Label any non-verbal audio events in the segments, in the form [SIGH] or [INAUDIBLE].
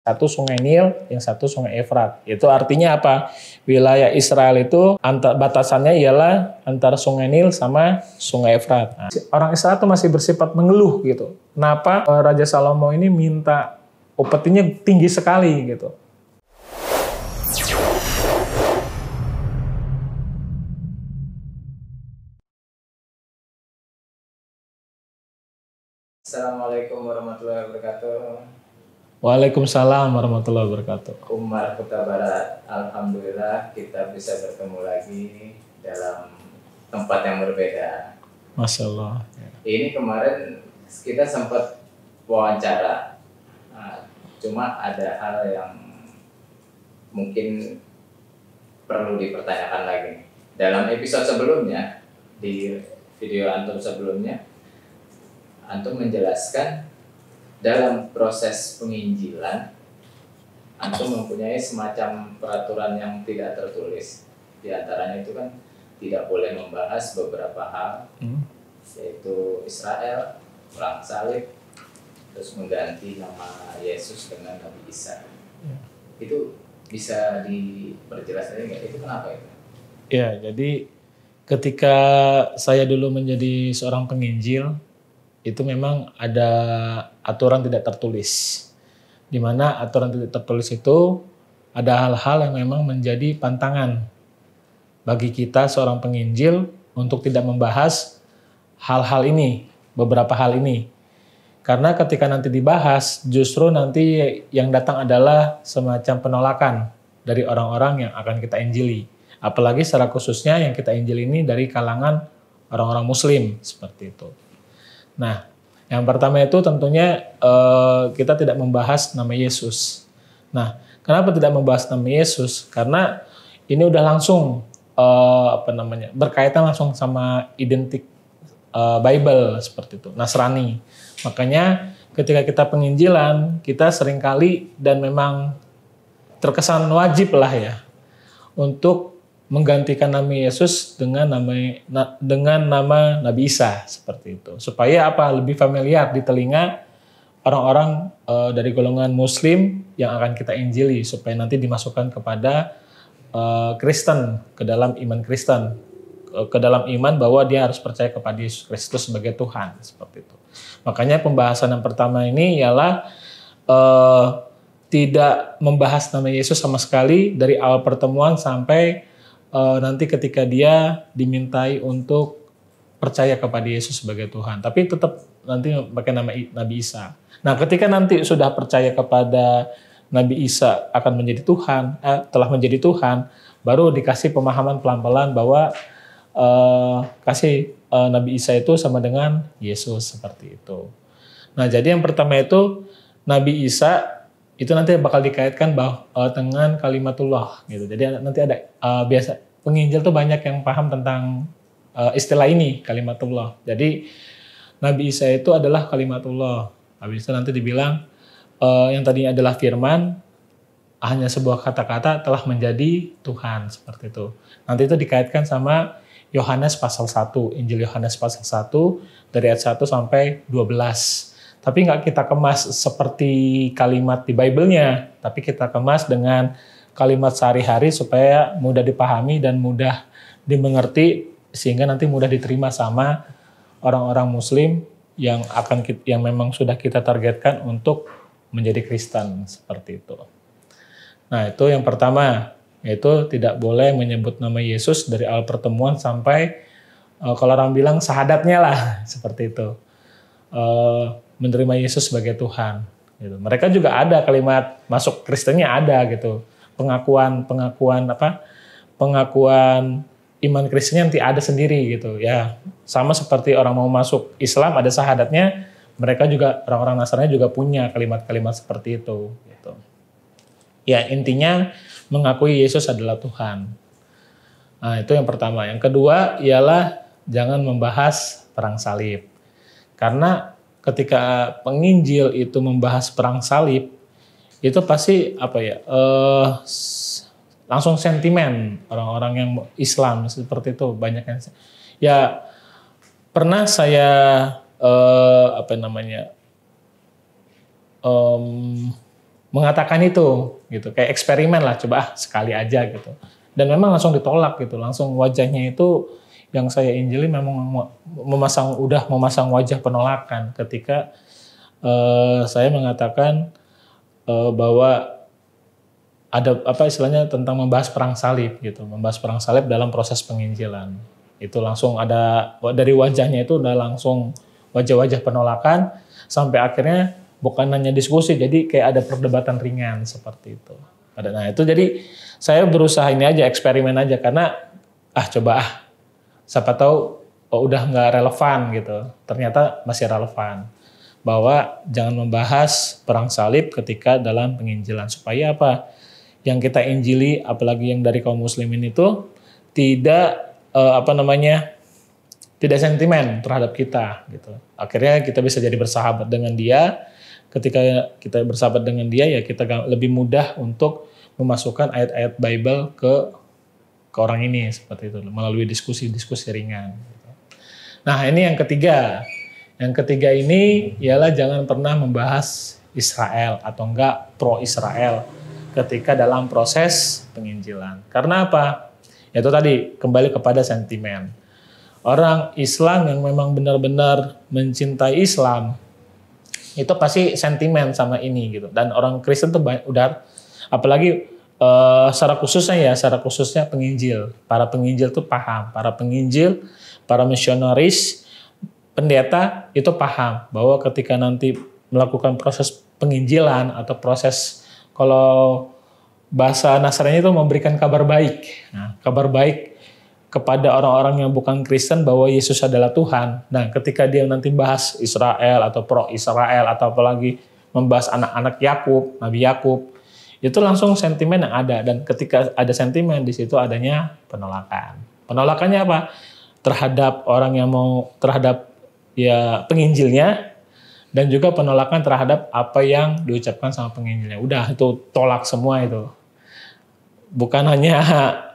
Satu Sungai Nil, yang satu Sungai Efrat. Itu artinya apa? Wilayah Israel itu antar, batasannya ialah antara Sungai Nil sama Sungai Efrat. Nah, orang Israel itu masih bersifat mengeluh gitu. Kenapa eh, Raja Salomo ini minta upetinya tinggi sekali gitu. Assalamualaikum warahmatullahi wabarakatuh. Waalaikumsalam warahmatullahi wabarakatuh. Umar Kota Barat, Alhamdulillah kita bisa bertemu lagi dalam tempat yang berbeda. Masya Allah. Ini kemarin kita sempat wawancara, ah, cuma ada hal yang mungkin perlu dipertanyakan lagi. Dalam episode sebelumnya, di video Antum sebelumnya, Antum menjelaskan dalam proses penginjilan antum mempunyai semacam peraturan yang tidak tertulis di antaranya itu kan tidak boleh membahas beberapa hal hmm. yaitu Israel perang salib terus mengganti nama Yesus dengan Nabi Isa ya. itu bisa diperjelas lagi nggak itu kenapa itu ya jadi ketika saya dulu menjadi seorang penginjil itu memang ada aturan tidak tertulis. Di mana aturan tidak tertulis itu ada hal-hal yang memang menjadi pantangan bagi kita seorang penginjil untuk tidak membahas hal-hal ini, beberapa hal ini. Karena ketika nanti dibahas, justru nanti yang datang adalah semacam penolakan dari orang-orang yang akan kita injili. Apalagi secara khususnya yang kita injil ini dari kalangan orang-orang muslim, seperti itu. Nah, yang pertama itu tentunya uh, kita tidak membahas nama Yesus. Nah, kenapa tidak membahas nama Yesus? Karena ini udah langsung uh, apa namanya berkaitan langsung sama identik uh, Bible seperti itu Nasrani. Makanya ketika kita penginjilan kita seringkali dan memang terkesan wajib lah ya untuk menggantikan nama Yesus dengan nama dengan nama Nabi Isa seperti itu supaya apa lebih familiar di telinga orang-orang e, dari golongan Muslim yang akan kita injili supaya nanti dimasukkan kepada e, Kristen ke dalam iman Kristen ke, eh, ke dalam iman bahwa dia harus percaya kepada Yesus Kristus sebagai Tuhan seperti itu makanya pembahasan yang pertama ini ialah e, tidak membahas nama Yesus sama sekali dari awal pertemuan sampai uh, nanti ketika dia dimintai untuk percaya kepada Yesus sebagai Tuhan, tapi tetap nanti pakai nama Nabi Isa. Nah, ketika nanti sudah percaya kepada Nabi Isa akan menjadi Tuhan, eh, telah menjadi Tuhan, baru dikasih pemahaman pelan-pelan bahwa eh, kasih eh, Nabi Isa itu sama dengan Yesus seperti itu. Nah, jadi yang pertama itu Nabi Isa itu nanti bakal dikaitkan bahwa eh, dengan kalimatullah gitu. Jadi nanti ada uh, biasa penginjil tuh banyak yang paham tentang uh, istilah ini kalimatullah. Jadi Nabi Isa itu adalah kalimatullah. Nabi Isa nanti dibilang uh, yang tadinya adalah firman hanya sebuah kata-kata telah menjadi Tuhan seperti itu. Nanti itu dikaitkan sama Yohanes pasal 1, Injil Yohanes pasal 1 dari ayat 1 sampai 12 tapi nggak kita kemas seperti kalimat di Bible-nya, tapi kita kemas dengan kalimat sehari-hari supaya mudah dipahami dan mudah dimengerti sehingga nanti mudah diterima sama orang-orang muslim yang akan kita, yang memang sudah kita targetkan untuk menjadi Kristen seperti itu. Nah, itu yang pertama, yaitu tidak boleh menyebut nama Yesus dari awal pertemuan sampai eh, kalau orang bilang sahadatnya lah [LAUGHS] seperti itu. Eh, menerima Yesus sebagai Tuhan. Gitu. Mereka juga ada kalimat masuk Kristennya ada gitu. Pengakuan pengakuan apa? Pengakuan iman Kristennya nanti ada sendiri gitu. Ya sama seperti orang mau masuk Islam ada sahadatnya, Mereka juga orang-orang Nasrani juga punya kalimat-kalimat seperti itu. Gitu. Ya intinya mengakui Yesus adalah Tuhan. Nah itu yang pertama. Yang kedua ialah jangan membahas perang salib. Karena ketika penginjil itu membahas perang salib itu pasti apa ya uh, langsung sentimen orang-orang yang Islam seperti itu banyak yang ya pernah saya uh, apa namanya um, mengatakan itu gitu kayak eksperimen lah coba ah, sekali aja gitu dan memang langsung ditolak gitu langsung wajahnya itu yang saya injili memang memasang udah memasang wajah penolakan ketika uh, saya mengatakan uh, bahwa ada apa istilahnya tentang membahas perang salib gitu, membahas perang salib dalam proses penginjilan. Itu langsung ada dari wajahnya itu udah langsung wajah-wajah penolakan sampai akhirnya bukan hanya diskusi jadi kayak ada perdebatan ringan seperti itu. Nah, itu jadi saya berusaha ini aja eksperimen aja karena ah coba ah siapa tahu oh, udah nggak relevan gitu. Ternyata masih relevan bahwa jangan membahas perang salib ketika dalam penginjilan supaya apa yang kita injili apalagi yang dari kaum muslimin itu tidak eh, apa namanya tidak sentimen terhadap kita gitu akhirnya kita bisa jadi bersahabat dengan dia ketika kita bersahabat dengan dia ya kita lebih mudah untuk memasukkan ayat-ayat Bible ke ke orang ini seperti itu melalui diskusi-diskusi ringan. Nah ini yang ketiga, yang ketiga ini ialah jangan pernah membahas Israel atau enggak pro Israel ketika dalam proses penginjilan. Karena apa? itu tadi kembali kepada sentimen. Orang Islam yang memang benar-benar mencintai Islam itu pasti sentimen sama ini gitu. Dan orang Kristen tuh banyak, udah apalagi uh, secara khususnya ya, secara khususnya penginjil. Para penginjil itu paham, para penginjil, para misionaris, pendeta itu paham bahwa ketika nanti melakukan proses penginjilan atau proses kalau bahasa Nasrani itu memberikan kabar baik. Nah, kabar baik kepada orang-orang yang bukan Kristen bahwa Yesus adalah Tuhan. Nah, ketika dia nanti bahas Israel atau pro Israel atau apalagi membahas anak-anak Yakub, Nabi Yakub, itu langsung sentimen yang ada dan ketika ada sentimen di situ adanya penolakan. Penolakannya apa? Terhadap orang yang mau terhadap ya penginjilnya dan juga penolakan terhadap apa yang diucapkan sama penginjilnya. Udah itu tolak semua itu. Bukan hanya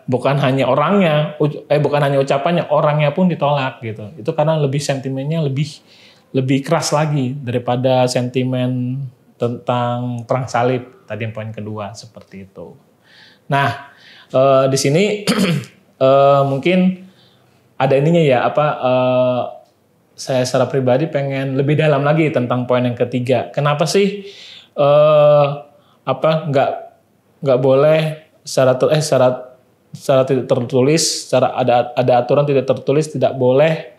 bukan hanya orangnya, eh bukan hanya ucapannya, orangnya pun ditolak gitu. Itu karena lebih sentimennya lebih lebih keras lagi daripada sentimen tentang perang salib Tadi yang poin kedua seperti itu. Nah, e, di sini e, [CLEARS THROAT] mungkin ada ininya ya apa e, saya secara pribadi pengen lebih dalam lagi tentang poin yang ketiga. Kenapa sih e, apa nggak nggak boleh secara eh secara secara tidak tertulis, secara ada ada aturan tidak tertulis tidak boleh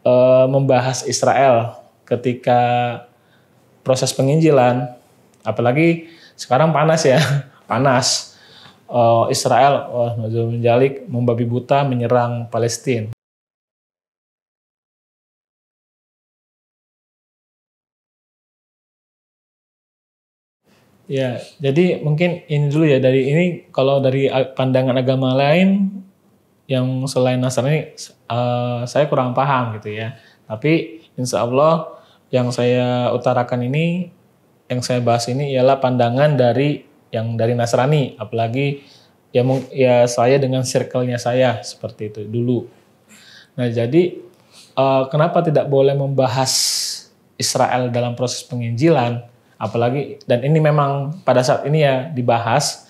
e, membahas Israel ketika proses penginjilan, apalagi sekarang panas ya, [LAUGHS] panas. Uh, Israel uh, oh, menjalik membabi buta menyerang Palestina. Ya, jadi mungkin ini dulu ya dari ini kalau dari pandangan agama lain yang selain Nasrani uh, saya kurang paham gitu ya. Tapi insya Allah yang saya utarakan ini yang saya bahas ini ialah pandangan dari yang dari Nasrani, apalagi ya ya saya dengan circle-nya saya seperti itu dulu. Nah, jadi uh, kenapa tidak boleh membahas Israel dalam proses penginjilan apalagi dan ini memang pada saat ini ya dibahas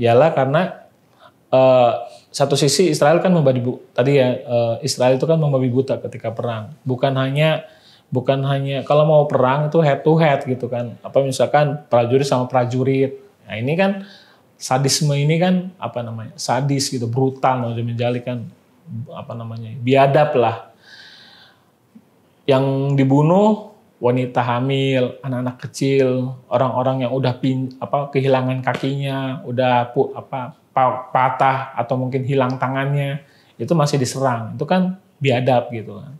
ialah karena uh, satu sisi Israel kan membabi buta, tadi ya uh, Israel itu kan membabi buta ketika perang bukan hanya bukan hanya kalau mau perang itu head to head gitu kan apa misalkan prajurit sama prajurit nah ini kan sadisme ini kan apa namanya sadis gitu brutal mau menjalik kan apa namanya biadab lah yang dibunuh wanita hamil anak-anak kecil orang-orang yang udah pin, apa kehilangan kakinya udah pu, apa patah atau mungkin hilang tangannya itu masih diserang itu kan biadab gitu kan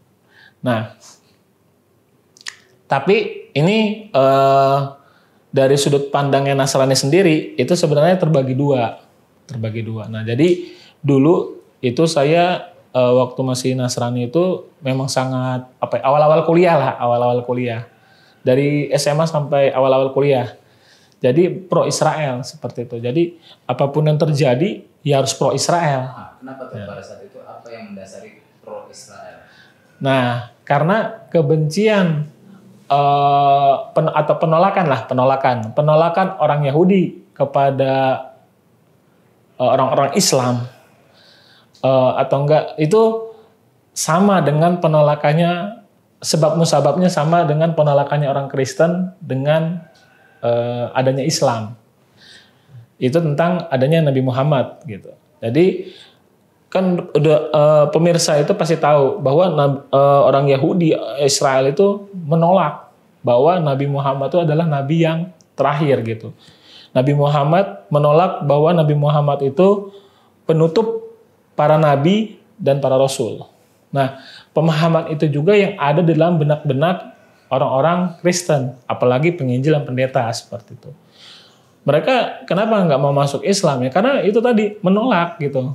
nah tapi ini uh, dari sudut pandangnya Nasrani sendiri itu sebenarnya terbagi dua, terbagi dua. Nah jadi dulu itu saya uh, waktu masih Nasrani itu memang sangat apa ya, awal-awal kuliah lah, awal-awal kuliah dari SMA sampai awal-awal kuliah. Jadi pro Israel seperti itu. Jadi apapun yang terjadi ya harus pro Israel. Nah, kenapa tuh ya. pada saat itu apa yang mendasari pro Israel? Nah, karena kebencian uh, pen, atau penolakan lah penolakan penolakan orang Yahudi kepada eh, orang-orang uh, Islam uh, atau enggak itu sama dengan penolakannya sebab musababnya sama dengan penolakannya orang Kristen dengan uh, adanya Islam itu tentang adanya Nabi Muhammad gitu jadi kan udah uh, pemirsa itu pasti tahu bahwa uh, orang Yahudi eh, Israel itu menolak bahwa Nabi Muhammad itu adalah nabi yang terakhir gitu. Nabi Muhammad menolak bahwa Nabi Muhammad itu penutup para nabi dan para rasul. Nah, pemahaman itu juga yang ada di dalam benak-benak orang-orang Kristen, apalagi penginjil dan pendeta seperti itu. Mereka kenapa nggak mau masuk Islam ya? Karena itu tadi menolak gitu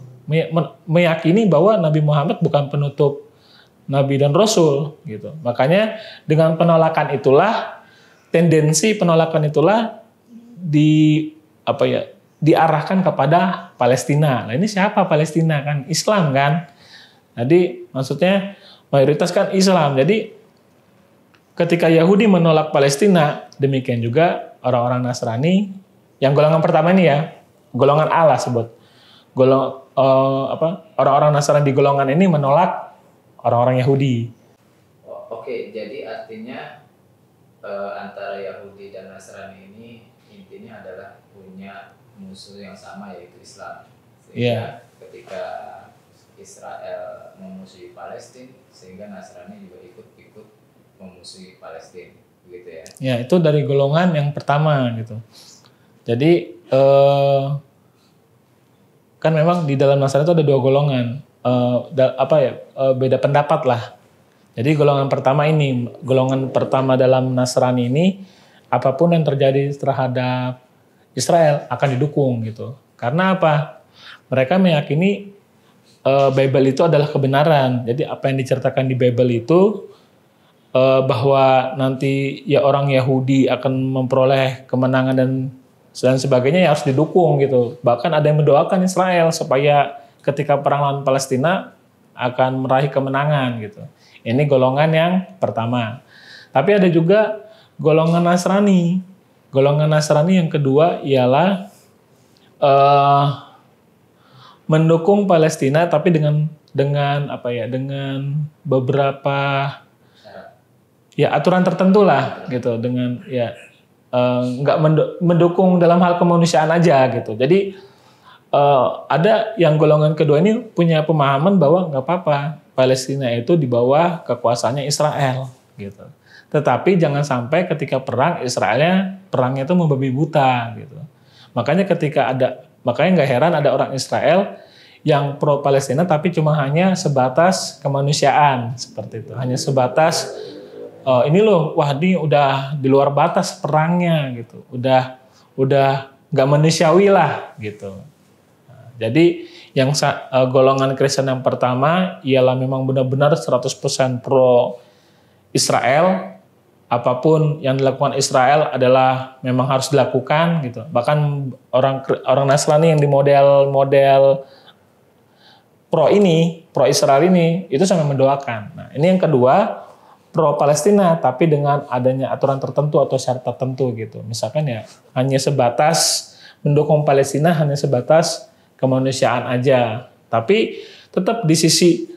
meyakini bahwa Nabi Muhammad bukan penutup Nabi dan Rasul gitu. Makanya dengan penolakan itulah tendensi penolakan itulah di apa ya diarahkan kepada Palestina. Nah ini siapa Palestina kan Islam kan. Jadi maksudnya mayoritas kan Islam. Jadi ketika Yahudi menolak Palestina demikian juga orang-orang Nasrani yang golongan pertama ini ya golongan Allah sebut golong uh, apa orang-orang Nasrani di golongan ini menolak orang-orang Yahudi. Oh, oke, jadi artinya uh, antara Yahudi dan Nasrani ini intinya adalah punya musuh yang sama yaitu Islam. Iya. yeah. ketika Israel memusuhi Palestina, sehingga Nasrani juga ikut-ikut memusuhi Palestina, Gitu ya? Ya, itu dari golongan yang pertama gitu. Jadi eh, kan memang di dalam Nasrani itu ada dua golongan uh, da, apa ya uh, beda pendapat lah. Jadi golongan pertama ini, golongan pertama dalam Nasrani ini apapun yang terjadi terhadap Israel akan didukung gitu. Karena apa? Mereka meyakini uh, Bible itu adalah kebenaran. Jadi apa yang diceritakan di Bible itu uh, bahwa nanti ya orang Yahudi akan memperoleh kemenangan dan dan sebagainya yang harus didukung gitu. Bahkan ada yang mendoakan Israel supaya ketika perang lawan Palestina akan meraih kemenangan gitu. Ini golongan yang pertama. Tapi ada juga golongan Nasrani. Golongan Nasrani yang kedua ialah uh, mendukung Palestina tapi dengan dengan apa ya dengan beberapa ya aturan tertentu lah gitu dengan ya Eh, nggak uh, mendukung dalam hal kemanusiaan aja gitu. Jadi uh, ada yang golongan kedua ini punya pemahaman bahwa nggak apa-apa Palestina itu di bawah kekuasaannya Israel gitu. Tetapi jangan sampai ketika perang Israelnya perangnya itu membabi buta gitu. Makanya ketika ada makanya nggak heran ada orang Israel yang pro Palestina tapi cuma hanya sebatas kemanusiaan seperti itu, hanya sebatas oh, ini loh wah ini udah di luar batas perangnya gitu udah udah nggak manusiawi lah gitu nah, jadi yang uh, golongan Kristen yang pertama ialah memang benar-benar 100% pro Israel apapun yang dilakukan Israel adalah memang harus dilakukan gitu. Bahkan orang orang Nasrani yang di model-model pro ini, pro Israel ini itu sampai mendoakan. Nah, ini yang kedua, pro Palestina tapi dengan adanya aturan tertentu atau syarat tertentu gitu. Misalkan ya hanya sebatas mendukung Palestina hanya sebatas kemanusiaan aja. Tapi tetap di sisi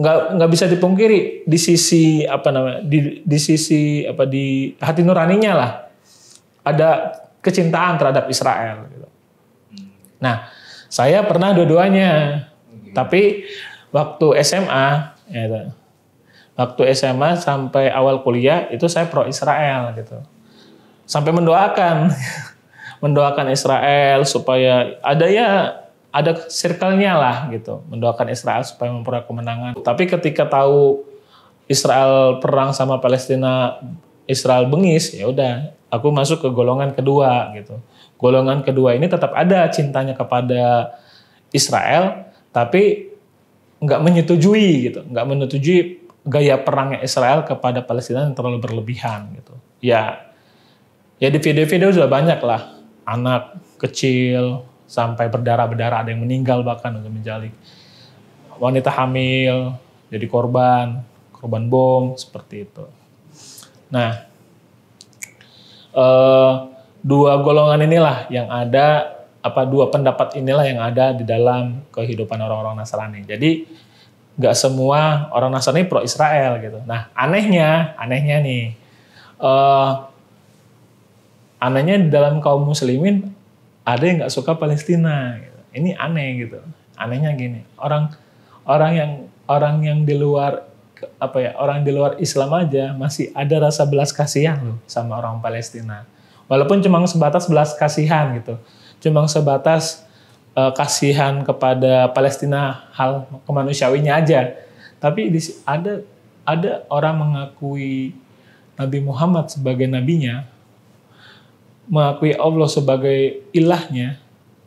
nggak nggak bisa dipungkiri di sisi apa namanya di di sisi apa di hati nuraninya lah ada kecintaan terhadap Israel gitu. Nah, saya pernah dua-duanya. Tapi waktu SMA ya waktu SMA sampai awal kuliah itu saya pro Israel gitu. Sampai mendoakan [LAUGHS] mendoakan Israel supaya ada ya ada circle-nya lah gitu, mendoakan Israel supaya memperoleh kemenangan. Tapi ketika tahu Israel perang sama Palestina, Israel bengis, ya udah aku masuk ke golongan kedua gitu. Golongan kedua ini tetap ada cintanya kepada Israel, tapi nggak menyetujui gitu, nggak menyetujui gaya perangnya Israel kepada Palestina yang terlalu berlebihan gitu. Ya, ya di video-video sudah banyak lah anak kecil sampai berdarah-berdarah ada yang meninggal bahkan untuk menjalik wanita hamil jadi korban korban bom seperti itu. Nah, eh, dua golongan inilah yang ada apa dua pendapat inilah yang ada di dalam kehidupan orang-orang Nasrani. Jadi nggak semua orang Nasrani pro Israel gitu. Nah anehnya, anehnya nih, uh, anehnya dalam kaum Muslimin ada yang nggak suka Palestina. Gitu. Ini aneh gitu. Anehnya gini, orang orang yang orang yang di luar apa ya orang di luar Islam aja masih ada rasa belas kasihan loh sama orang Palestina. Walaupun cuma sebatas belas kasihan gitu, cuma sebatas uh, kasihan kepada Palestina hal kemanusiawinya aja. Tapi ada ada orang mengakui Nabi Muhammad sebagai nabinya, mengakui Allah sebagai ilahnya,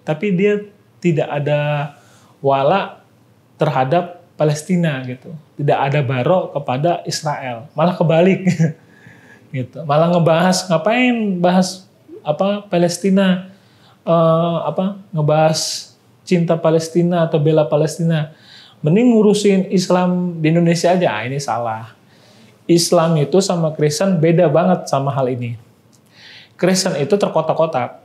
tapi dia tidak ada wala terhadap Palestina gitu. Tidak ada barok kepada Israel, malah kebalik. [LAUGHS] gitu. Malah ngebahas ngapain bahas apa Palestina uh, apa ngebahas cinta Palestina atau bela Palestina. Mending ngurusin Islam di Indonesia aja. Ah, ini salah. Islam itu sama Kristen beda banget sama hal ini. Kristen itu terkotak-kotak.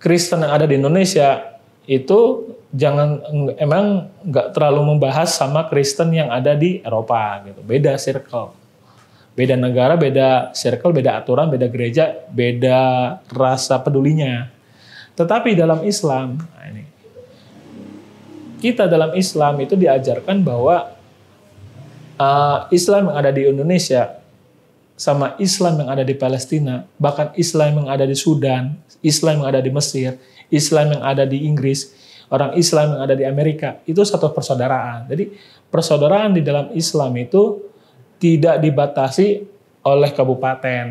Kristen yang ada di Indonesia itu jangan emang nggak terlalu membahas sama Kristen yang ada di Eropa gitu. Beda circle beda negara, beda circle, beda aturan, beda gereja, beda rasa pedulinya. Tetapi dalam Islam, nah ini, kita dalam Islam itu diajarkan bahwa uh, Islam yang ada di Indonesia sama Islam yang ada di Palestina, bahkan Islam yang ada di Sudan, Islam yang ada di Mesir, Islam yang ada di Inggris, orang Islam yang ada di Amerika, itu satu persaudaraan. Jadi persaudaraan di dalam Islam itu tidak dibatasi oleh kabupaten,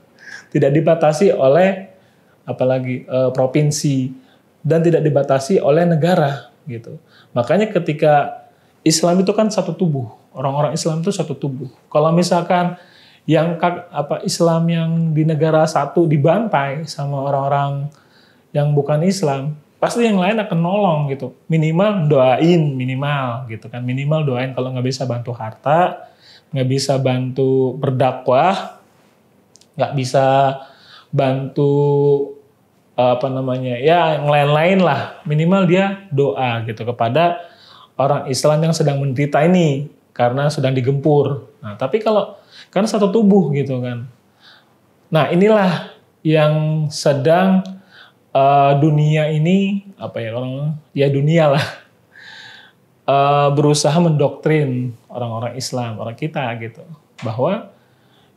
[LAUGHS] tidak dibatasi oleh apalagi e, provinsi dan tidak dibatasi oleh negara gitu. Makanya ketika Islam itu kan satu tubuh, orang-orang Islam itu satu tubuh. Kalau misalkan yang apa Islam yang di negara satu dibantai sama orang-orang yang bukan Islam, pasti yang lain akan nolong gitu. Minimal doain, minimal gitu kan. Minimal doain kalau nggak bisa bantu harta, nggak bisa bantu berdakwah, nggak bisa bantu apa namanya ya yang lain-lain lah minimal dia doa gitu kepada orang Islam yang sedang menderita ini karena sedang digempur. Nah tapi kalau kan satu tubuh gitu kan. Nah inilah yang sedang uh, dunia ini apa ya orang ya dunia lah uh, berusaha mendoktrin orang-orang Islam, orang kita gitu. Bahwa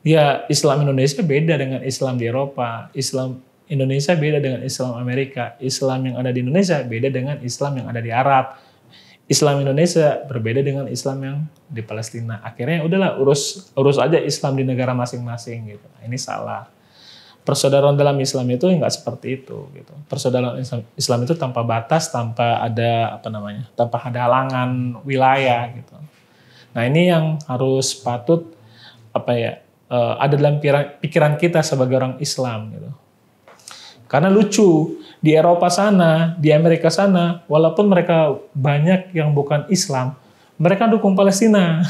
ya Islam Indonesia beda dengan Islam di Eropa, Islam Indonesia beda dengan Islam Amerika, Islam yang ada di Indonesia beda dengan Islam yang ada di Arab. Islam Indonesia berbeda dengan Islam yang di Palestina. Akhirnya udahlah urus urus aja Islam di negara masing-masing gitu. Nah, ini salah. Persaudaraan dalam Islam itu enggak seperti itu gitu. Persaudaraan Islam itu tanpa batas, tanpa ada apa namanya, tanpa ada halangan wilayah gitu. Nah ini yang harus patut apa ya uh, ada dalam pikiran kita sebagai orang Islam gitu. Karena lucu di Eropa sana, di Amerika sana, walaupun mereka banyak yang bukan Islam, mereka dukung Palestina. [LAUGHS]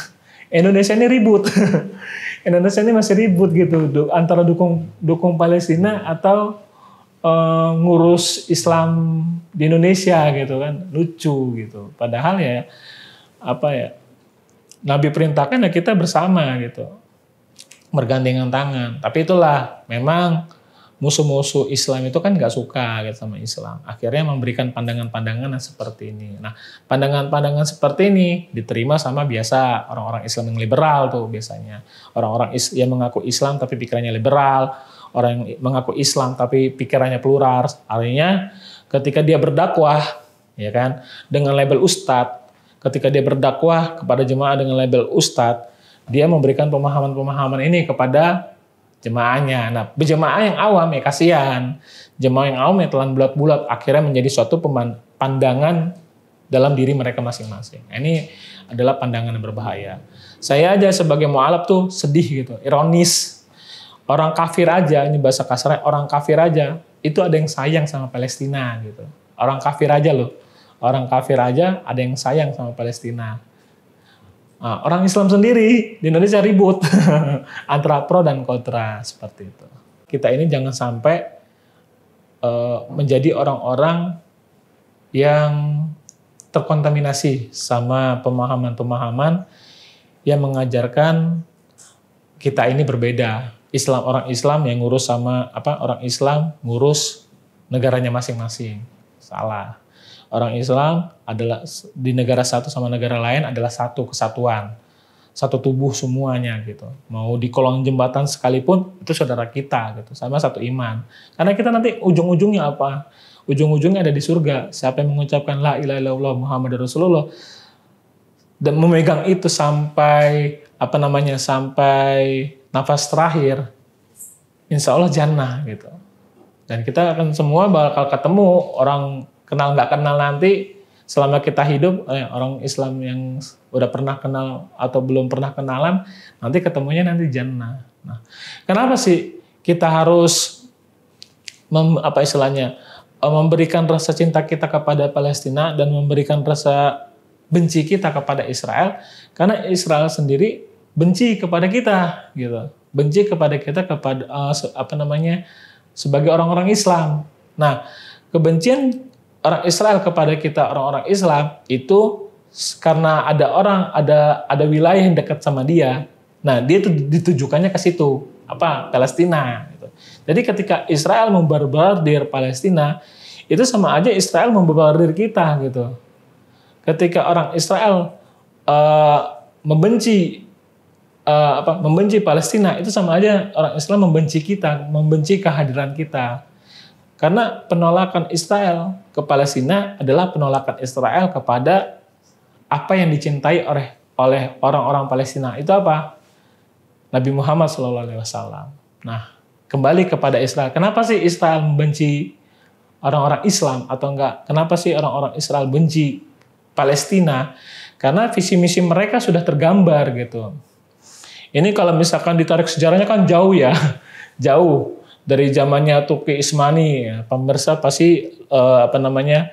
Indonesia ini ribut. [LAUGHS] Indonesia ini masih ribut gitu antara dukung dukung Palestina atau uh, ngurus Islam di Indonesia gitu kan lucu gitu padahal ya apa ya Nabi perintahkan ya kita bersama gitu. Bergandengan tangan. Tapi itulah memang musuh-musuh Islam itu kan gak suka gitu sama Islam. Akhirnya memberikan pandangan-pandangan seperti ini. Nah, pandangan-pandangan seperti ini diterima sama biasa orang-orang Islam yang liberal tuh biasanya. Orang-orang yang mengaku Islam tapi pikirannya liberal, orang yang mengaku Islam tapi pikirannya plural. Artinya ketika dia berdakwah, ya kan, dengan label ustadz, ketika dia berdakwah kepada jemaah dengan label ustadz, dia memberikan pemahaman-pemahaman ini kepada jemaahnya. Nah, jemaah yang awam ya kasihan. Jemaah yang awam ya telan bulat-bulat akhirnya menjadi suatu pandangan dalam diri mereka masing-masing. Nah, ini adalah pandangan yang berbahaya. Saya aja sebagai mualaf tuh sedih gitu, ironis. Orang kafir aja, ini bahasa kasarnya, orang kafir aja itu ada yang sayang sama Palestina gitu. Orang kafir aja loh Orang kafir aja ada yang sayang sama Palestina. Nah, orang Islam sendiri di Indonesia ribut [LAUGHS] antara pro dan kontra seperti itu. Kita ini jangan sampai uh, menjadi orang-orang yang terkontaminasi sama pemahaman-pemahaman yang mengajarkan kita ini berbeda. Islam orang Islam yang ngurus sama apa orang Islam ngurus negaranya masing-masing. Salah orang Islam adalah di negara satu sama negara lain adalah satu kesatuan, satu tubuh semuanya gitu. Mau di kolong jembatan sekalipun itu saudara kita gitu, sama satu iman. Karena kita nanti ujung-ujungnya apa? Ujung-ujungnya ada di surga. Siapa yang mengucapkan la ilaha illallah Muhammad Rasulullah dan memegang itu sampai apa namanya sampai nafas terakhir, insya Allah jannah gitu. Dan kita akan semua bakal ketemu orang kenal nggak kenal nanti selama kita hidup eh, orang Islam yang udah pernah kenal atau belum pernah kenalan nanti ketemunya nanti jannah. Nah, kenapa sih kita harus mem, apa istilahnya eh, memberikan rasa cinta kita kepada Palestina dan memberikan rasa benci kita kepada Israel karena Israel sendiri benci kepada kita gitu benci kepada kita kepada uh, apa namanya sebagai orang-orang Islam nah kebencian orang Israel kepada kita orang-orang Islam itu karena ada orang ada ada wilayah yang dekat sama dia. Nah, dia itu ditujukannya ke situ, apa? Palestina gitu. Jadi ketika Israel membarbardir Palestina, itu sama aja Israel membarbardir kita gitu. Ketika orang Israel uh, membenci uh, apa? membenci Palestina, itu sama aja orang Islam membenci kita, membenci kehadiran kita. Karena penolakan Israel ke Palestina adalah penolakan Israel kepada apa yang dicintai oleh oleh orang-orang Palestina. Itu apa? Nabi Muhammad SAW. Nah, kembali kepada Israel. Kenapa sih Israel membenci orang-orang Islam atau enggak? Kenapa sih orang-orang Israel benci Palestina? Karena visi misi mereka sudah tergambar gitu. Ini kalau misalkan ditarik sejarahnya kan jauh ya, [LAUGHS] jauh dari zamannya Tuki Ismani ya, pemirsa pasti uh, apa namanya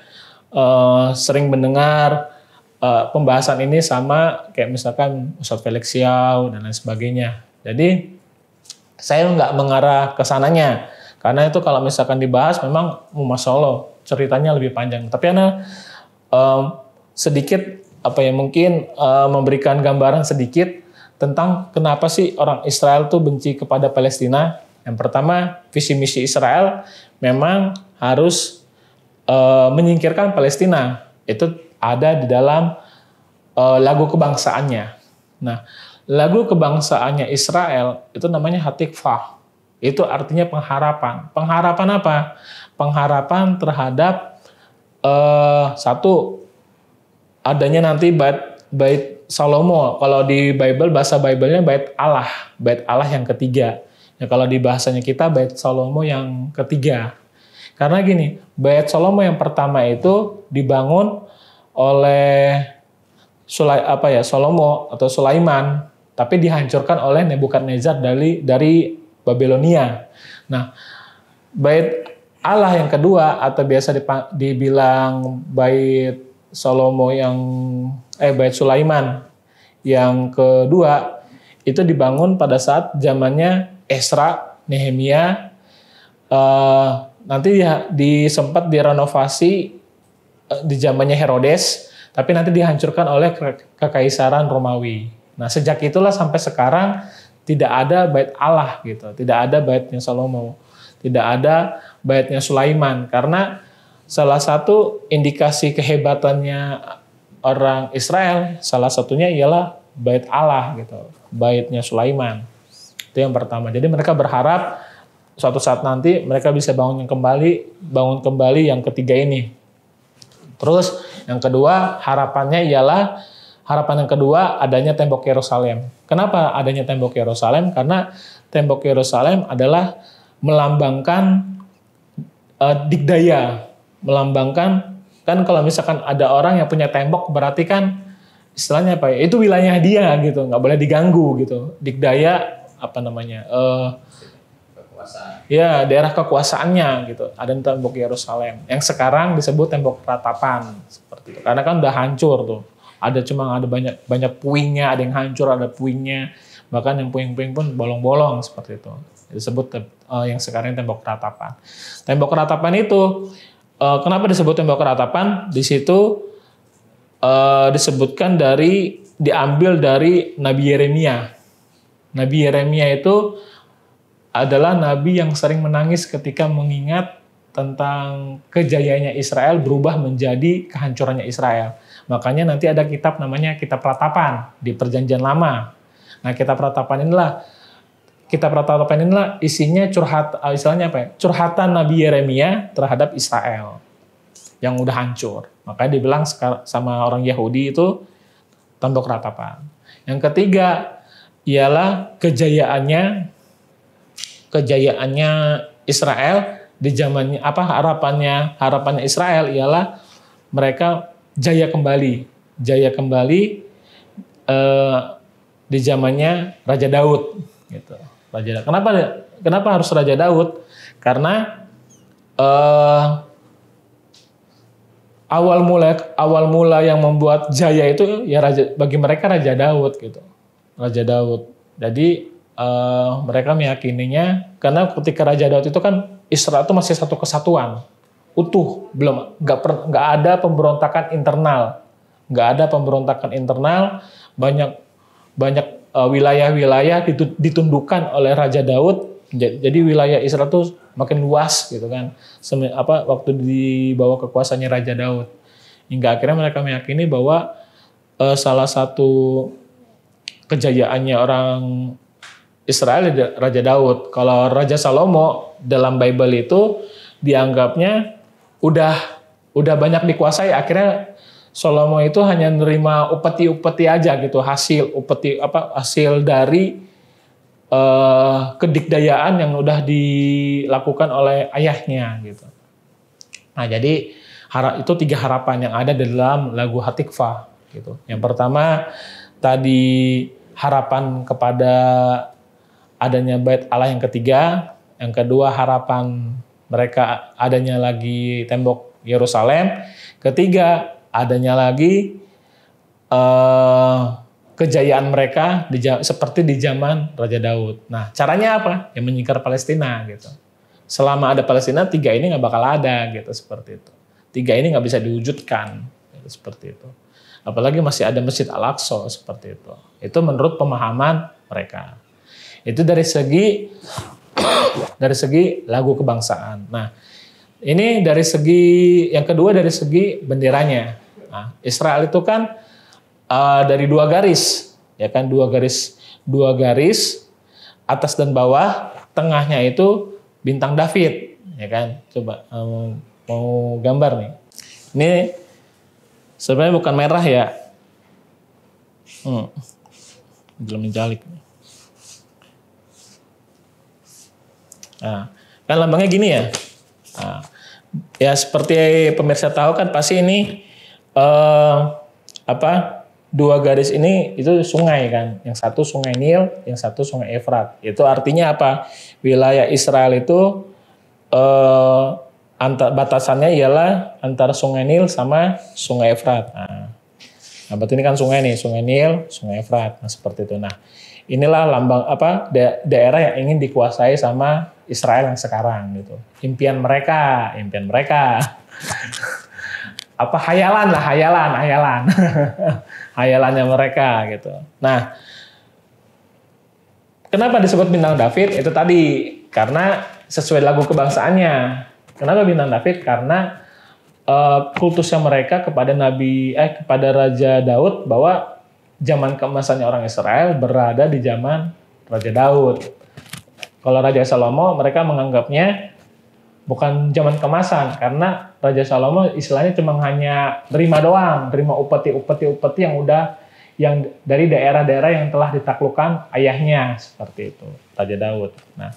uh, sering mendengar uh, pembahasan ini sama kayak misalkan Ustadz Felix Siau dan lain sebagainya. Jadi saya nggak mengarah ke sananya karena itu kalau misalkan dibahas memang Masya Solo ceritanya lebih panjang. Tapi Ana um, sedikit apa yang mungkin uh, memberikan gambaran sedikit tentang kenapa sih orang Israel tuh benci kepada Palestina yang pertama, visi misi Israel memang harus e, menyingkirkan Palestina. Itu ada di dalam e, lagu kebangsaannya. Nah, lagu kebangsaannya Israel itu namanya Hatikvah. Itu artinya pengharapan. Pengharapan apa? Pengharapan terhadap e, satu adanya nanti bait bait Salomo. Kalau di Bible bahasa Biblenya bait Allah, bait Allah yang ketiga. Ya kalau di bahasanya kita bait Salomo yang ketiga. Karena gini, bait Salomo yang pertama itu dibangun oleh Sulai, apa ya Salomo atau Sulaiman, tapi dihancurkan oleh Nebukadnezar dari dari Babilonia. Nah, bait Allah yang kedua atau biasa dibilang bait Salomo yang eh bait Sulaiman yang kedua itu dibangun pada saat zamannya Esra, Nehemia. Uh, nanti di, di sempat direnovasi uh, di zamannya Herodes, tapi nanti dihancurkan oleh kekaisaran Romawi. Nah, sejak itulah sampai sekarang tidak ada bait Allah gitu, tidak ada baitnya Salomo, tidak ada baitnya Sulaiman karena salah satu indikasi kehebatannya orang Israel salah satunya ialah bait Allah gitu, baitnya Sulaiman. Itu yang pertama. Jadi mereka berharap suatu saat nanti mereka bisa bangun yang kembali, bangun kembali yang ketiga ini. Terus yang kedua harapannya ialah harapan yang kedua adanya tembok Yerusalem. Kenapa adanya tembok Yerusalem? Karena tembok Yerusalem adalah melambangkan uh, eh, dikdaya, melambangkan kan kalau misalkan ada orang yang punya tembok berarti kan istilahnya apa ya? Itu wilayah dia gitu, nggak boleh diganggu gitu. Dikdaya apa namanya uh, eh, Kekuasaan. ya daerah kekuasaannya gitu ada di tembok Yerusalem yang sekarang disebut tembok ratapan seperti itu karena kan udah hancur tuh ada cuma ada banyak banyak puingnya ada yang hancur ada puingnya bahkan yang puing-puing pun bolong-bolong seperti itu disebut uh, yang sekarang tembok ratapan tembok ratapan itu uh, kenapa disebut tembok ratapan di situ uh, disebutkan dari diambil dari Nabi Yeremia Nabi Yeremia itu adalah nabi yang sering menangis ketika mengingat tentang kejayaannya Israel berubah menjadi kehancurannya Israel. Makanya nanti ada kitab namanya Kitab Ratapan di Perjanjian Lama. Nah, Kitab Ratapan inilah Kitab Ratapan inilah isinya curhat eh, istilahnya apa ya? Curhatan Nabi Yeremia terhadap Israel yang udah hancur. Makanya dibilang sama orang Yahudi itu tondok ratapan. Yang ketiga, ialah kejayaannya kejayaannya Israel di zamannya apa harapannya harapannya Israel ialah mereka jaya kembali jaya kembali eh, di zamannya Raja Daud gitu Raja Daud kenapa kenapa harus Raja Daud karena eh, awal mula awal mula yang membuat jaya itu ya raja bagi mereka Raja Daud gitu Raja Daud. Jadi uh, mereka meyakininya karena ketika Raja Daud itu kan Israel itu masih satu kesatuan, utuh, belum nggak nggak ada pemberontakan internal, nggak ada pemberontakan internal, banyak banyak eh, wilayah-wilayah ditundukkan oleh Raja Daud. Jadi wilayah Israel itu makin luas gitu kan. Sem apa waktu dibawa kekuasaannya Raja Daud. Hingga akhirnya mereka meyakini bahwa uh, salah satu kejayaannya orang Israel Raja Daud. Kalau Raja Salomo dalam Bible itu dianggapnya udah udah banyak dikuasai akhirnya Salomo itu hanya nerima upeti-upeti aja gitu hasil upeti apa hasil dari uh, kedikdayaan yang udah dilakukan oleh ayahnya gitu. Nah jadi harap itu tiga harapan yang ada dalam lagu Hatikva gitu. Yang pertama tadi harapan kepada adanya bait Allah yang ketiga, yang kedua harapan mereka adanya lagi tembok Yerusalem, ketiga adanya lagi uh, kejayaan mereka di, seperti di zaman Raja Daud. Nah, caranya apa? Ya menyingkir Palestina gitu. Selama ada Palestina, tiga ini nggak bakal ada gitu seperti itu. Tiga ini nggak bisa diwujudkan gitu, seperti itu. Apalagi masih ada Masjid Al-Aqsa seperti itu. Itu menurut pemahaman mereka. Itu dari segi [COUGHS] dari segi lagu kebangsaan. Nah, ini dari segi yang kedua dari segi benderanya. Nah, Israel itu kan uh, dari dua garis, ya kan dua garis, dua garis atas dan bawah, tengahnya itu bintang David, ya kan? Coba um, mau gambar nih. Ini Sebenarnya bukan merah ya. Hmm. Belum menjalik. Nah, kan lambangnya gini ya. Nah, ya seperti pemirsa tahu kan pasti ini eh, apa dua garis ini itu sungai kan. Yang satu sungai Nil, yang satu sungai Efrat. Itu artinya apa? Wilayah Israel itu eh, antar batasannya ialah antara Sungai Nil sama Sungai Efrat. Nah, nah berarti ini kan sungai nih, Sungai Nil, Sungai Efrat. Nah, seperti itu. Nah, inilah lambang apa da daerah yang ingin dikuasai sama Israel yang sekarang gitu. Impian mereka, impian mereka. apa hayalan lah, hayalan, hayalan. [LAUGHS] Hayalannya mereka gitu. Nah, kenapa disebut bintang David? Itu tadi karena sesuai lagu kebangsaannya Kenapa bintang David? Karena uh, kultusnya mereka kepada Nabi eh kepada Raja Daud bahwa zaman kemasannya orang Israel berada di zaman Raja Daud. Kalau Raja Salomo mereka menganggapnya bukan zaman kemasan karena Raja Salomo istilahnya cuma hanya terima doang, terima upeti-upeti-upeti yang udah yang dari daerah-daerah yang telah ditaklukkan ayahnya seperti itu Raja Daud. Nah,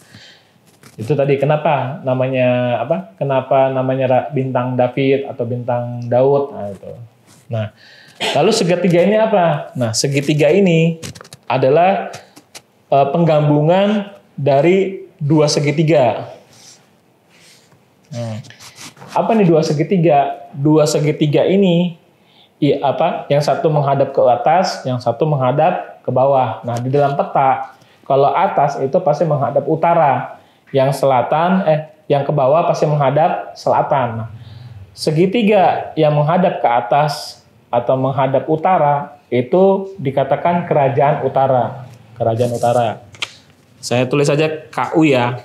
itu tadi kenapa namanya apa kenapa namanya bintang David atau bintang Daud nah itu nah lalu segitiga ini apa nah segitiga ini adalah e, penggabungan dari dua segitiga nah, apa nih dua segitiga dua segitiga ini i, apa yang satu menghadap ke atas yang satu menghadap ke bawah nah di dalam peta kalau atas itu pasti menghadap utara yang selatan eh yang ke bawah pasti menghadap selatan. Nah, segitiga yang menghadap ke atas atau menghadap utara itu dikatakan kerajaan utara. Kerajaan utara. Saya tulis saja KU ya.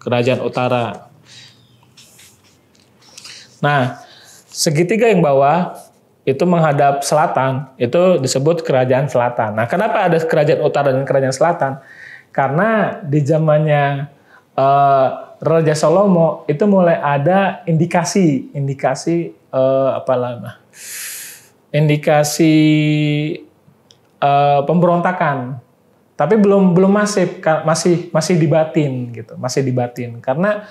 Kerajaan utara. Nah, segitiga yang bawah itu menghadap selatan, itu disebut kerajaan selatan. Nah, kenapa ada kerajaan utara dan kerajaan selatan? Karena di zamannya Eh, Raja Salomo itu mulai ada indikasi indikasi uh, apa lama indikasi uh, pemberontakan tapi belum belum masif masih masih dibatin gitu masih dibatin karena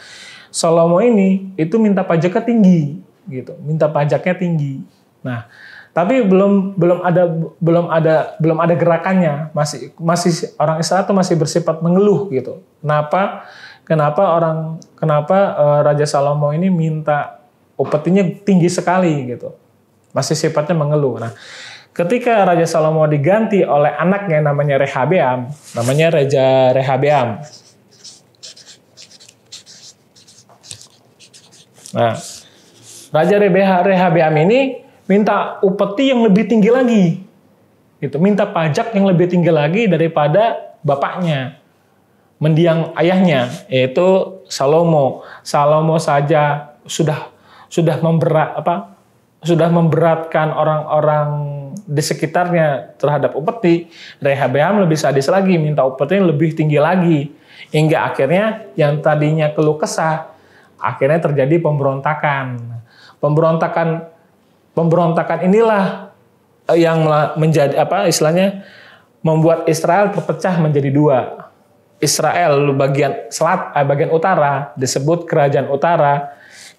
Salomo ini itu minta pajaknya tinggi gitu minta pajaknya tinggi nah tapi belum belum ada belum ada belum ada gerakannya masih masih orang Israel itu masih bersifat mengeluh gitu kenapa kenapa orang kenapa uh, Raja Salomo ini minta upetinya tinggi sekali gitu. Masih sifatnya mengeluh. Nah, ketika Raja Salomo diganti oleh anaknya namanya Rehabeam, namanya Raja Rehabeam. Nah, Raja Rehabeam ini minta upeti yang lebih tinggi lagi. Gitu, minta pajak yang lebih tinggi lagi daripada bapaknya mendiang ayahnya yaitu Salomo. Salomo saja sudah sudah memberat apa sudah memberatkan orang-orang di sekitarnya terhadap upeti. Rehabeam lebih sadis lagi, minta upeti lebih tinggi lagi. Hingga akhirnya yang tadinya keluh kesah, akhirnya terjadi pemberontakan. Pemberontakan pemberontakan inilah eh, yang menjadi apa istilahnya membuat Israel terpecah menjadi dua Israel bagian selat eh, bagian utara disebut kerajaan utara,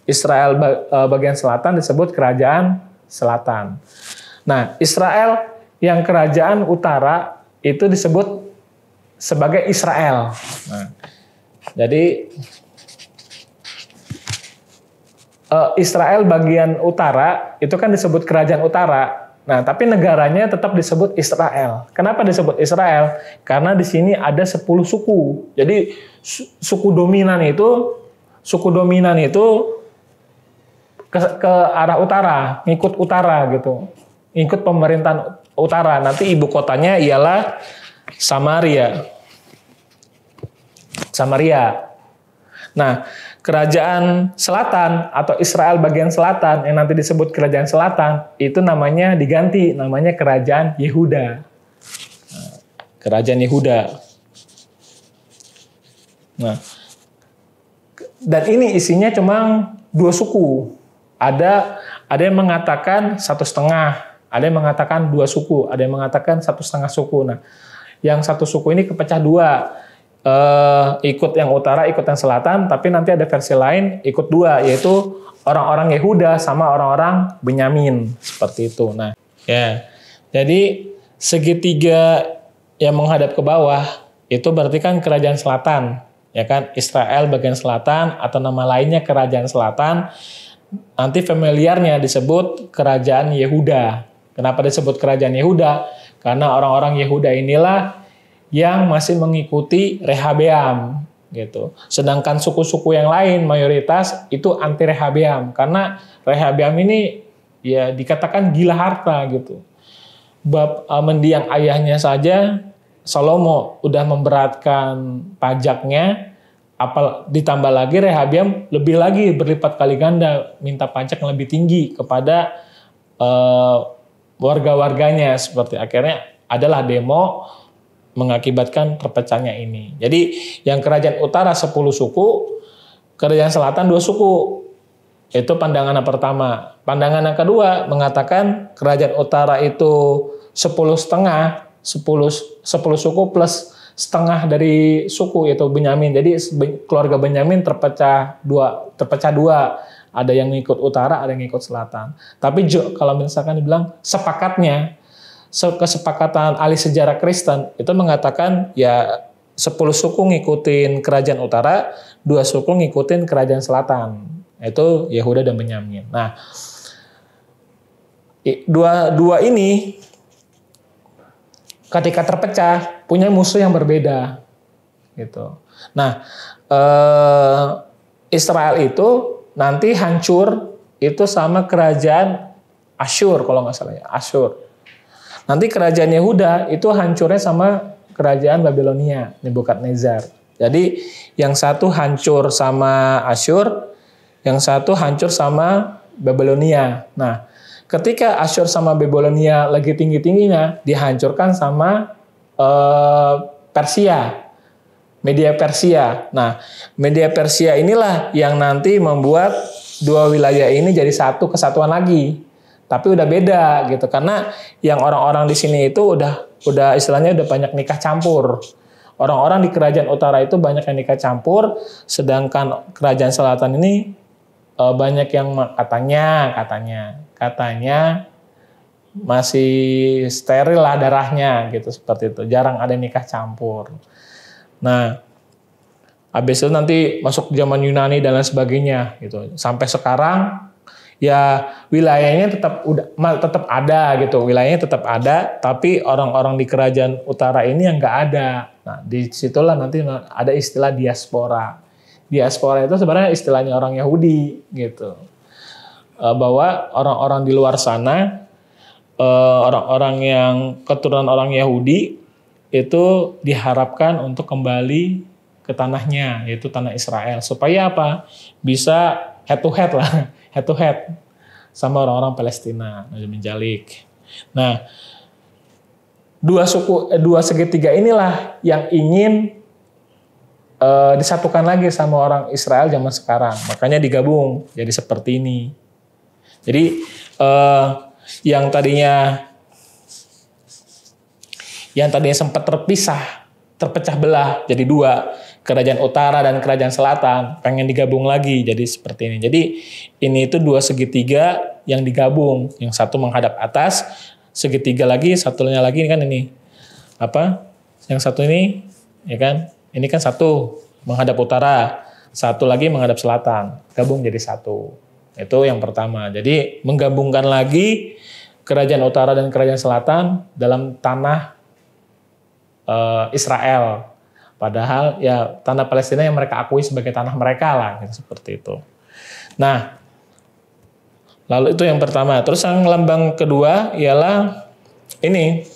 Israel eh, bagian selatan disebut kerajaan selatan. Nah, Israel yang kerajaan utara itu disebut sebagai Israel. Nah, jadi eh, Israel bagian utara itu kan disebut kerajaan utara Nah, tapi negaranya tetap disebut Israel. Kenapa disebut Israel? Karena di sini ada 10 suku. Jadi suku dominan itu suku dominan itu ke, ke arah utara, ngikut utara gitu. Ngikut pemerintahan utara. Nanti ibu kotanya ialah Samaria. Samaria. Nah, kerajaan selatan atau Israel bagian selatan yang nanti disebut kerajaan selatan itu namanya diganti namanya kerajaan Yehuda. Kerajaan Yehuda. Nah, dan ini isinya cuma dua suku. Ada ada yang mengatakan satu setengah, ada yang mengatakan dua suku, ada yang mengatakan satu setengah suku. Nah, yang satu suku ini kepecah dua uh, ikut yang utara, ikut yang selatan, tapi nanti ada versi lain ikut dua, yaitu orang-orang Yehuda sama orang-orang Benyamin seperti itu. Nah, ya. Jadi segitiga yang menghadap ke bawah itu berarti kan kerajaan selatan, ya kan? Israel bagian selatan atau nama lainnya kerajaan selatan. Nanti familiarnya disebut kerajaan Yehuda. Kenapa disebut kerajaan Yehuda? Karena orang-orang Yehuda inilah yang masih mengikuti rehabeam gitu. Sedangkan suku-suku yang lain mayoritas itu anti rehabeam karena rehabeam ini ya dikatakan gila harta gitu. Bab uh, mendiang ayahnya saja Salomo udah memberatkan pajaknya apal ditambah lagi Rehabiam lebih lagi berlipat kali ganda minta pajak yang lebih tinggi kepada uh, warga-warganya seperti akhirnya adalah demo mengakibatkan terpecahnya ini. Jadi yang kerajaan utara 10 suku, kerajaan selatan dua suku. Itu pandangan yang pertama. Pandangan yang kedua mengatakan kerajaan utara itu 10 setengah, 10, 10 suku plus setengah dari suku yaitu Benyamin. Jadi keluarga Benyamin terpecah dua, terpecah dua. Ada yang ngikut utara, ada yang ngikut selatan. Tapi jo, kalau misalkan dibilang sepakatnya kesepakatan ahli sejarah Kristen itu mengatakan ya 10 suku ngikutin kerajaan utara, dua suku ngikutin kerajaan selatan. Itu Yehuda dan Benyamin. Nah, dua dua ini ketika terpecah punya musuh yang berbeda gitu. Nah, eh, Israel itu nanti hancur itu sama kerajaan Asyur kalau nggak salah ya, Asyur. Nanti kerajaan Yehuda itu hancurnya sama kerajaan Babilonia, Nebukadnezar. Jadi yang satu hancur sama Asyur, yang satu hancur sama Babilonia. Nah, ketika Asyur sama Babilonia lagi tinggi-tingginya, dihancurkan sama eh, Persia. Media Persia. Nah, media Persia inilah yang nanti membuat dua wilayah ini jadi satu kesatuan lagi tapi udah beda gitu karena yang orang-orang di sini itu udah udah istilahnya udah banyak nikah campur orang-orang di kerajaan utara itu banyak yang nikah campur sedangkan kerajaan selatan ini e, banyak yang katanya katanya katanya masih steril lah darahnya gitu seperti itu jarang ada yang nikah campur nah habis itu nanti masuk zaman Yunani dan lain sebagainya gitu sampai sekarang ya wilayahnya tetap udah tetap ada gitu wilayahnya tetap ada tapi orang-orang di kerajaan utara ini yang nggak ada nah disitulah nanti ada istilah diaspora diaspora itu sebenarnya istilahnya orang Yahudi gitu e, bahwa orang-orang di luar sana e, orang-orang yang keturunan orang Yahudi itu diharapkan untuk kembali ke tanahnya yaitu tanah Israel supaya apa bisa head to head lah head to head sama orang-orang Palestina Najamin menjalik. Nah, dua suku eh, dua segitiga inilah yang ingin uh, disatukan lagi sama orang Israel zaman sekarang. Makanya digabung jadi seperti ini. Jadi uh, yang tadinya yang tadinya sempat terpisah, terpecah belah jadi dua kerajaan utara dan kerajaan selatan pengen digabung lagi jadi seperti ini. Jadi ini itu dua segitiga yang digabung, yang satu menghadap atas, segitiga lagi, satunya lagi ini kan ini apa? Yang satu ini ya kan? Ini kan satu menghadap utara, satu lagi menghadap selatan, gabung jadi satu. Itu yang pertama. Jadi menggabungkan lagi kerajaan utara dan kerajaan selatan dalam tanah eh, Israel Padahal ya tanah Palestina yang mereka akui sebagai tanah mereka lah, gitu, seperti itu. Nah, lalu itu yang pertama. Terus yang lambang kedua ialah ini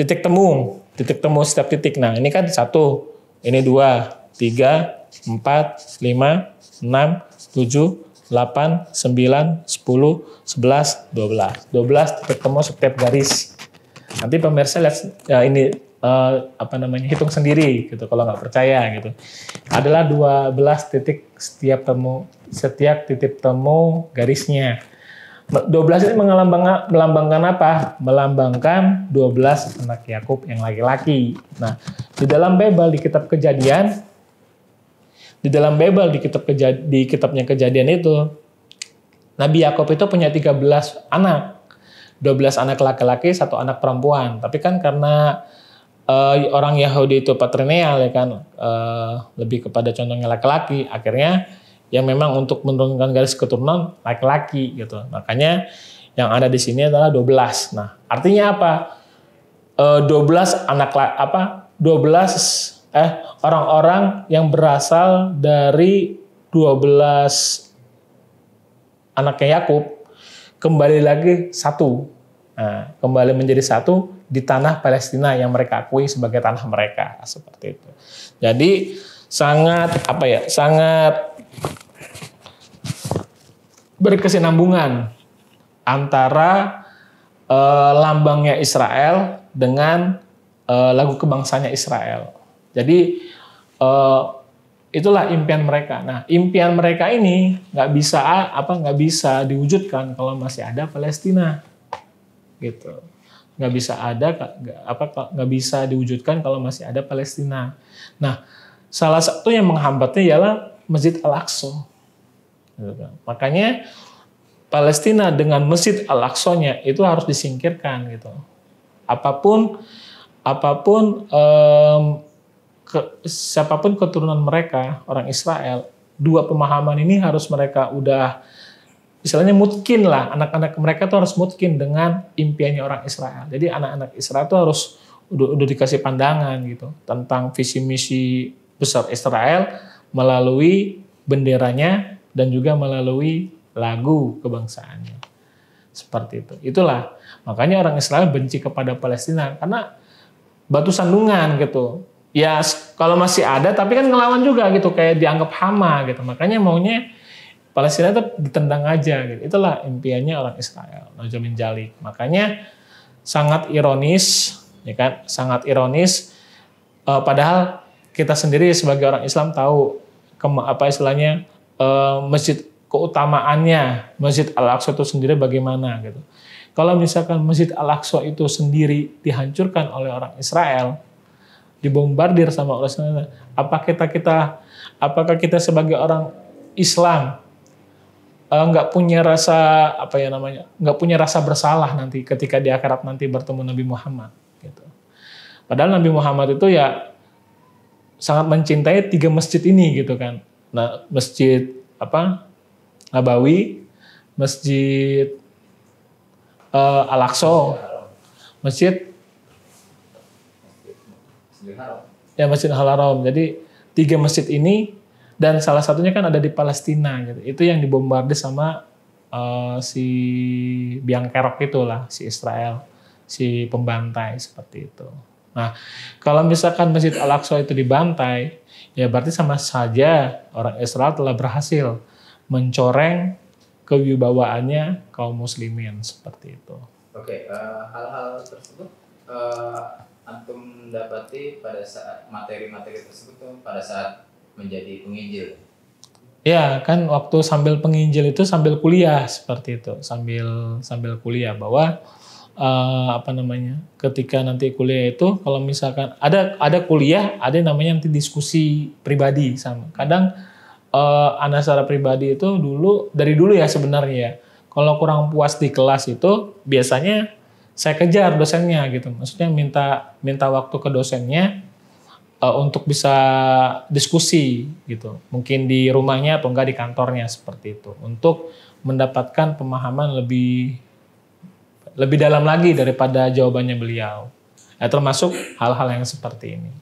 titik temu, titik temu setiap titik. Nah, ini kan satu, ini dua, tiga, empat, lima, enam, tujuh, delapan, 8, 9, 10, 11, 12. 12 titik temu setiap garis. Nanti pemirsa lihat ya ini uh, apa namanya hitung sendiri gitu kalau nggak percaya gitu. Adalah 12 titik setiap temu setiap titik temu garisnya. 12 ini melambangkan, melambangkan apa? Melambangkan 12 anak Yakub yang laki-laki. Nah, di dalam Bebel di kitab Kejadian di dalam Bebel di kitab kejadian, di kitabnya Kejadian itu Nabi Yakub itu punya 13 anak. 12 anak laki-laki, satu anak perempuan. Tapi kan karena uh, orang Yahudi itu patrineal ya kan uh, lebih kepada contohnya laki-laki akhirnya yang memang untuk menurunkan garis keturunan laki-laki gitu makanya yang ada di sini adalah 12 nah artinya apa uh, eh, 12 anak apa 12 eh orang-orang yang berasal dari 12 anaknya Yakub kembali lagi satu nah, kembali menjadi satu di tanah Palestina yang mereka akui sebagai tanah mereka nah, seperti itu. Jadi sangat apa ya? Sangat berkesinambungan antara e, lambangnya Israel dengan e, lagu kebangsanya Israel. Jadi e, itulah impian mereka. Nah, impian mereka ini nggak bisa apa nggak bisa diwujudkan kalau masih ada Palestina, gitu nggak bisa ada apa nggak bisa diwujudkan kalau masih ada Palestina. Nah, salah satu yang menghambatnya ialah Masjid Al-Aqsa. Makanya Palestina dengan Masjid Al-Aqsa-nya itu harus disingkirkan gitu. Apapun apapun um, ke, siapapun keturunan mereka orang Israel, dua pemahaman ini harus mereka udah Misalnya mutkin lah anak-anak mereka tuh harus mungkin dengan impiannya orang Israel. Jadi anak-anak Israel tuh harus udah, udah dikasih pandangan gitu tentang visi misi besar Israel melalui benderanya dan juga melalui lagu kebangsaannya. Seperti itu. Itulah makanya orang Israel benci kepada Palestina karena batu sandungan gitu. Ya kalau masih ada tapi kan ngelawan juga gitu kayak dianggap hama gitu. Makanya maunya Palestina tetap ditendang aja gitu. Itulah impiannya orang Israel. Nojamin Jalik. Makanya sangat ironis ya kan? Sangat ironis uh, padahal kita sendiri sebagai orang Islam tahu ke, apa istilahnya uh, masjid keutamaannya Masjid Al-Aqsa itu sendiri bagaimana gitu. Kalau misalkan Masjid Al-Aqsa itu sendiri dihancurkan oleh orang Israel, dibombardir sama orang Israel, apa kita kita apakah kita sebagai orang Islam Eh, nggak uh, punya rasa apa ya namanya nggak punya rasa bersalah nanti ketika di akhirat nanti bertemu Nabi Muhammad gitu. Padahal Nabi Muhammad itu ya sangat mencintai tiga masjid ini gitu kan. Nah, masjid apa? Nabawi, masjid uh, Al-Aqsa, masjid Ya Masjid Al Haram. Jadi tiga masjid ini dan salah satunya kan ada di Palestina gitu. Itu yang dibombardir sama uh, si biang kerok itulah si Israel, si pembantai seperti itu. Nah, kalau misalkan Masjid Al-Aqsa itu dibantai, ya berarti sama saja orang Israel telah berhasil mencoreng kewibawaannya kaum muslimin seperti itu. Oke, hal eh, hal-hal tersebut uh, antum dapati pada saat materi-materi tersebut tuh pada saat menjadi penginjil? Ya kan waktu sambil penginjil itu sambil kuliah seperti itu sambil sambil kuliah bahwa uh, apa namanya ketika nanti kuliah itu kalau misalkan ada ada kuliah ada yang namanya nanti diskusi pribadi sama kadang uh, anak secara pribadi itu dulu dari dulu ya sebenarnya ya. kalau kurang puas di kelas itu biasanya saya kejar dosennya gitu maksudnya minta minta waktu ke dosennya uh, untuk bisa diskusi gitu. Mungkin di rumahnya atau enggak di kantornya seperti itu. Untuk mendapatkan pemahaman lebih lebih dalam lagi daripada jawabannya beliau. Ya, termasuk hal-hal yang seperti ini.